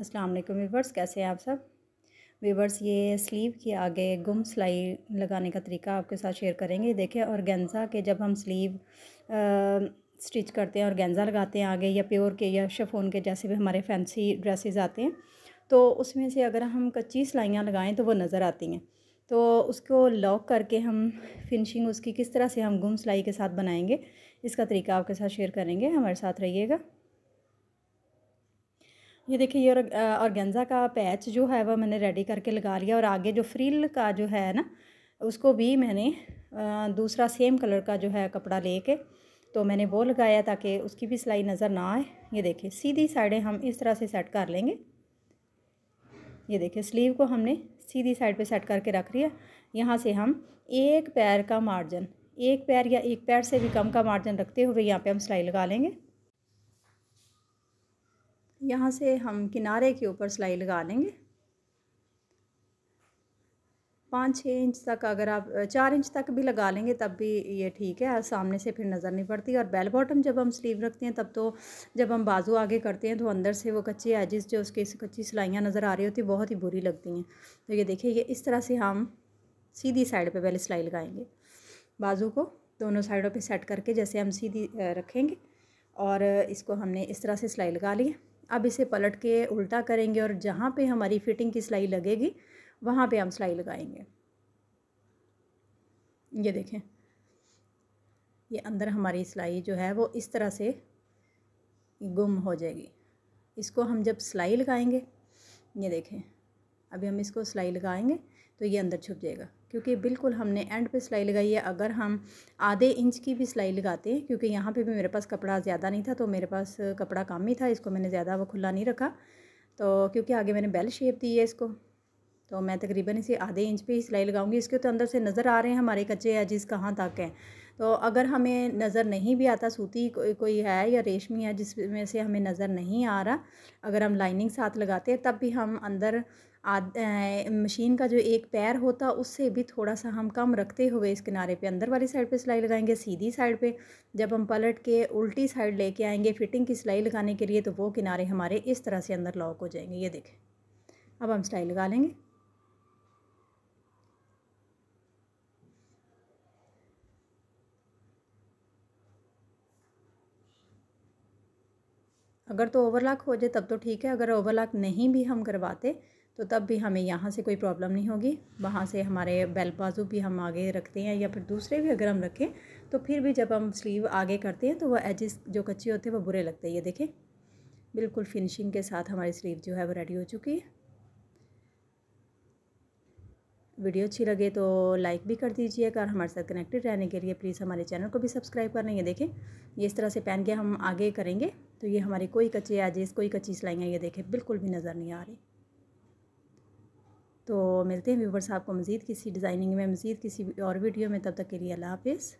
अस्सलाम वालेकुम वीवर्स कैसे हैं आप सब वीवर्स ये स्लीव के आगे गुम सिलाई लगाने का तरीका आपके साथ शेयर करेंगे देखिए गेंजा के जब हम स्लीव स्टिच करते हैं और गेंजा लगाते हैं आगे या प्योर के या शफोन के जैसे भी हमारे फैंसी ड्रेसेस आते हैं तो उसमें से अगर हम कच्ची सिलाइयाँ लगाएँ तो वो नज़र आती हैं तो उसको लॉक करके हम फिनिशिंग उसकी किस तरह से हम गुम सिलाई के साथ बनाएंगे इसका तरीका आपके साथ शेयर करेंगे हमारे साथ रहिएगा ये देखिए ये औरगेंज़ा का पैच जो है वह मैंने रेडी करके लगा लिया और आगे जो फ्रिल का जो है ना उसको भी मैंने दूसरा सेम कलर का जो है कपड़ा लेके तो मैंने वो लगाया ताकि उसकी भी सिलाई नज़र ना आए ये देखिए सीधी साइडें हम इस तरह से सेट कर लेंगे ये देखिए स्लीव को हमने सीधी साइड पे सेट करके रख लिया यहाँ से हम एक पैर का मार्जिन एक पैर या एक पैर से भी कम का मार्जिन रखते हुए यहाँ पे हम सिलाई लगा लेंगे यहाँ से हम किनारे के ऊपर सिलाई लगा लेंगे पाँच छः इंच तक अगर आप चार इंच तक भी लगा लेंगे तब भी ये ठीक है सामने से फिर नज़र नहीं पड़ती और बेल बॉटम जब हम स्लीव रखते हैं तब तो जब हम बाजू आगे करते हैं तो अंदर से वो कच्चे एजिस जो उसके कच्ची सिलाइयाँ नज़र आ रही होती बहुत ही बुरी लगती हैं तो ये देखिए ये इस तरह से हम सीधी साइड पर पहले सिलाई लगाएँगे बाजू को दोनों साइडों पर सेट करके जैसे हम सीधी रखेंगे और इसको हमने इस तरह से सिलाई लगा ली अब इसे पलट के उल्टा करेंगे और जहाँ पे हमारी फिटिंग की सिलाई लगेगी वहाँ पे हम सिलाई लगाएंगे ये देखें ये अंदर हमारी सिलाई जो है वो इस तरह से गुम हो जाएगी इसको हम जब सिलाई लगाएंगे ये देखें अभी हम इसको सिलाई लगाएंगे तो ये अंदर छुप जाएगा क्योंकि बिल्कुल हमने एंड पे सिलाई लगाई है अगर हम आधे इंच की भी सिलाई लगाते हैं क्योंकि यहाँ पे भी मेरे पास कपड़ा ज़्यादा नहीं था तो मेरे पास कपड़ा कम ही था इसको मैंने ज़्यादा वो खुला नहीं रखा तो क्योंकि आगे मैंने बेल शेप दी है इसको तो मैं तकरीबन इसे आधे इंच पे ही सिलाई लगाऊंगी इसके तो अंदर से नज़र आ रहे हैं हमारे कच्चे या जिस कहाँ तक हैं तो अगर हमें नज़र नहीं भी आता सूती को, कोई है या रेशमी है जिसमें से हमें नज़र नहीं आ रहा अगर हम लाइनिंग साथ लगाते हैं तब भी हम अंदर आद मशीन का जो एक पैर होता उससे भी थोड़ा सा हम कम रखते हुए इस किनारे पे अंदर वाली साइड पे सिलाई लगाएंगे सीधी साइड पे जब हम पलट के उल्टी साइड लेके आएंगे फिटिंग की सिलाई लगाने के लिए तो वो किनारे हमारे इस तरह से अंदर लॉक हो जाएंगे ये देखें अब हम सिलाई लगा लेंगे अगर तो ओवरलॉक हो जाए तब तो ठीक है अगर ओवरलॉक नहीं भी हम करवाते तो तब भी हमें यहाँ से कोई प्रॉब्लम नहीं होगी वहाँ से हमारे बेल बाजू भी हम आगे रखते हैं या फिर दूसरे भी अगर हम रखें तो फिर भी जब हम स्लीव आगे करते हैं तो वह एजिस जो कच्चे होते हैं वो बुरे लगते हैं ये देखें बिल्कुल फिनिशिंग के साथ हमारी स्लीव जो है वो रेडी हो चुकी है वीडियो अच्छी लगे तो लाइक भी कर दीजिएगा और हमारे साथ कनेक्टेड रहने के लिए प्लीज़ हमारे चैनल को भी सब्सक्राइब करना ये देखें ये इस तरह से पहन के हम आगे करेंगे तो ये हमारी कोई कच्चे आजेज कोई कच्ची सिलाइयाँ ये देखें बिल्कुल भी नज़र नहीं आ रही तो मिलते हैं व्यूवर्स आपको मज़ीद किसी डिज़ाइनिंग में मज़ीद किसी और वीडियो में तब तक के लिए अल्लाह हाफिज़